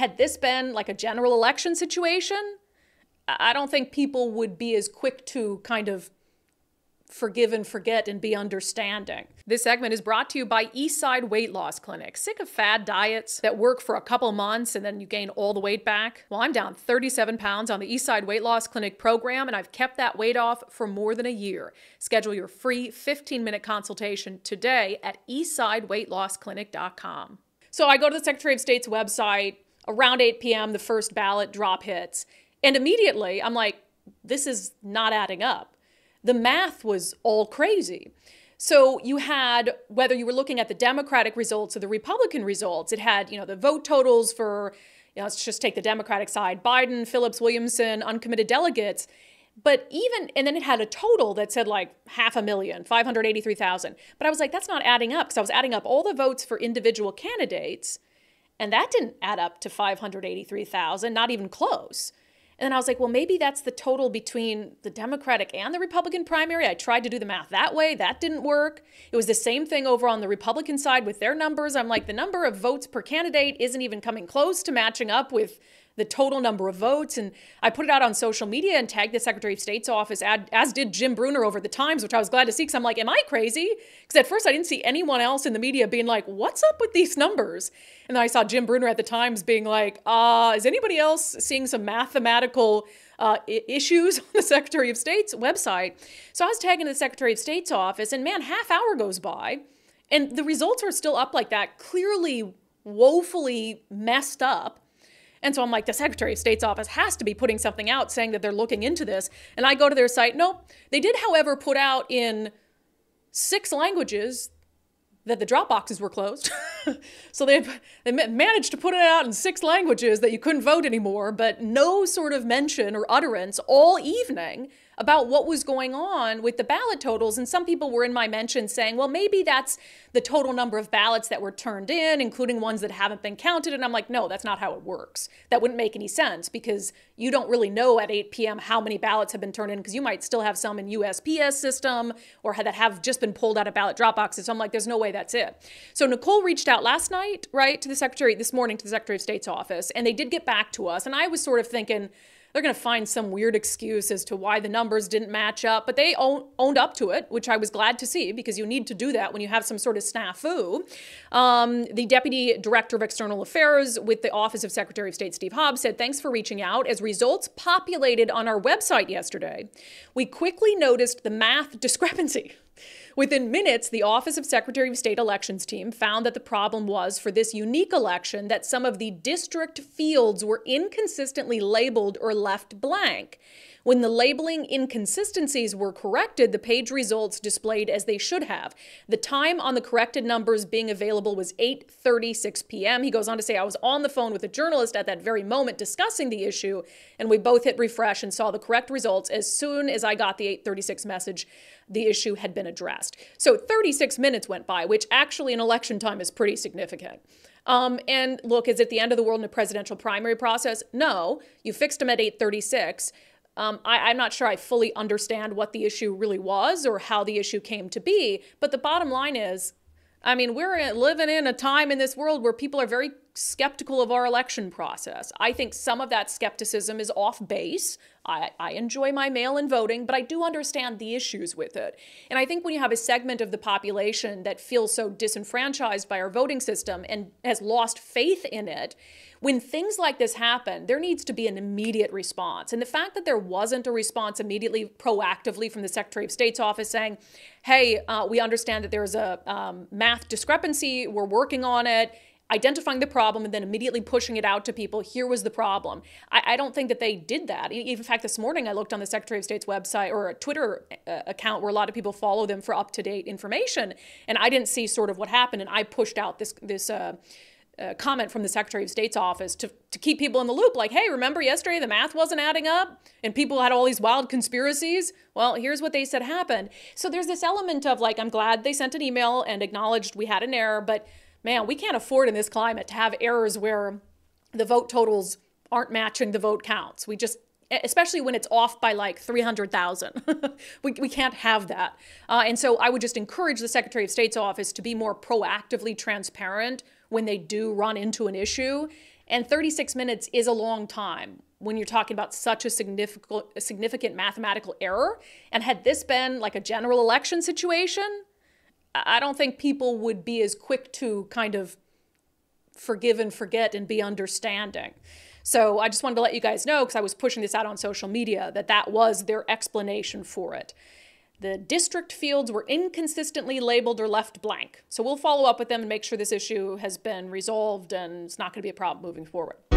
had this been like a general election situation, I don't think people would be as quick to kind of forgive and forget and be understanding. This segment is brought to you by Eastside Weight Loss Clinic. Sick of fad diets that work for a couple months and then you gain all the weight back? Well, I'm down 37 pounds on the Eastside Weight Loss Clinic program and I've kept that weight off for more than a year. Schedule your free 15-minute consultation today at eastsideweightlossclinic.com. So I go to the Secretary of State's website around 8 p.m., the first ballot drop hits. And immediately I'm like, this is not adding up. The math was all crazy. So you had whether you were looking at the Democratic results or the Republican results, it had, you know, the vote totals for you know, let's just take the Democratic side, Biden, Phillips, Williamson, uncommitted delegates. But even, and then it had a total that said like half a million, 583,000. But I was like, that's not adding up because I was adding up all the votes for individual candidates and that didn't add up to 583,000, not even close. And then I was like, well, maybe that's the total between the Democratic and the Republican primary. I tried to do the math that way. That didn't work. It was the same thing over on the Republican side with their numbers. I'm like, the number of votes per candidate isn't even coming close to matching up with the total number of votes. And I put it out on social media and tagged the Secretary of State's office, as did Jim Bruner over the Times, which I was glad to see because I'm like, am I crazy? Because at first I didn't see anyone else in the media being like, what's up with these numbers? And then I saw Jim Bruner at the Times being like, uh, is anybody else seeing some mathematical uh, issues on the Secretary of State's website? So I was tagging the Secretary of State's office, and man, half hour goes by. And the results are still up like that, clearly woefully messed up. And so I'm like, the Secretary of State's office has to be putting something out saying that they're looking into this. And I go to their site. Nope. They did, however, put out in six languages that the drop boxes were closed. so they they managed to put it out in six languages that you couldn't vote anymore, but no sort of mention or utterance all evening about what was going on with the ballot totals. And some people were in my mention saying, well, maybe that's the total number of ballots that were turned in, including ones that haven't been counted. And I'm like, no, that's not how it works. That wouldn't make any sense because you don't really know at 8 p.m. how many ballots have been turned in because you might still have some in USPS system or that have just been pulled out of ballot drop boxes. So I'm like, there's no way that's it. So Nicole reached out last night, right, to the Secretary this morning to the Secretary of State's office, and they did get back to us. And I was sort of thinking they're going to find some weird excuse as to why the numbers didn't match up, but they own, owned up to it, which I was glad to see because you need to do that when you have some sort of snafu. Um, the Deputy Director of External Affairs with the Office of Secretary of State Steve Hobbs said, "Thanks for reaching out. As results populated on our website yesterday, we quickly noticed the math discrepancy." Within minutes, the Office of Secretary of State Elections team found that the problem was for this unique election that some of the district fields were inconsistently labeled or left blank. When the labeling inconsistencies were corrected, the page results displayed as they should have. The time on the corrected numbers being available was 8:36 p.m. He goes on to say I was on the phone with a journalist at that very moment discussing the issue and we both hit refresh and saw the correct results as soon as I got the 8:36 message. The issue had been addressed passed. So 36 minutes went by, which actually in election time is pretty significant. Um, and look, is it the end of the world in a presidential primary process? No, you fixed them at 836. Um, I, am not sure I fully understand what the issue really was or how the issue came to be, but the bottom line is, I mean, we're living in a time in this world where people are very skeptical of our election process. I think some of that skepticism is off base. I, I enjoy my mail in voting, but I do understand the issues with it. And I think when you have a segment of the population that feels so disenfranchised by our voting system and has lost faith in it, when things like this happen, there needs to be an immediate response. And the fact that there wasn't a response immediately, proactively from the Secretary of State's office saying, hey, uh, we understand that there's a um, math discrepancy, we're working on it, identifying the problem and then immediately pushing it out to people. Here was the problem. I, I don't think that they did that. In, fact, this morning I looked on the Secretary of State's website or a Twitter uh, account where a lot of people follow them for up to date information, and I didn't see sort of what happened. And I pushed out this this. Uh, uh, comment from the Secretary of State's office to, to keep people in the loop like, hey, remember yesterday the math wasn't adding up and people had all these wild conspiracies? Well, here's what they said happened. So there's this element of like, I'm glad they sent an email and acknowledged we had an error, but man, we can't afford in this climate to have errors where the vote totals aren't matching the vote counts. We just especially when it's off by like 300,000. we, we can't have that. Uh, and so I would just encourage the Secretary of State's office to be more proactively transparent when they do run into an issue. And 36 minutes is a long time when you're talking about such a significant, a significant mathematical error. And had this been like a general election situation, I don't think people would be as quick to kind of forgive and forget and be understanding. So I just wanted to let you guys know because I was pushing this out on social media that that was their explanation for it. The district fields were inconsistently labeled or left blank. So we'll follow up with them and make sure this issue has been resolved and it's not going to be a problem moving forward.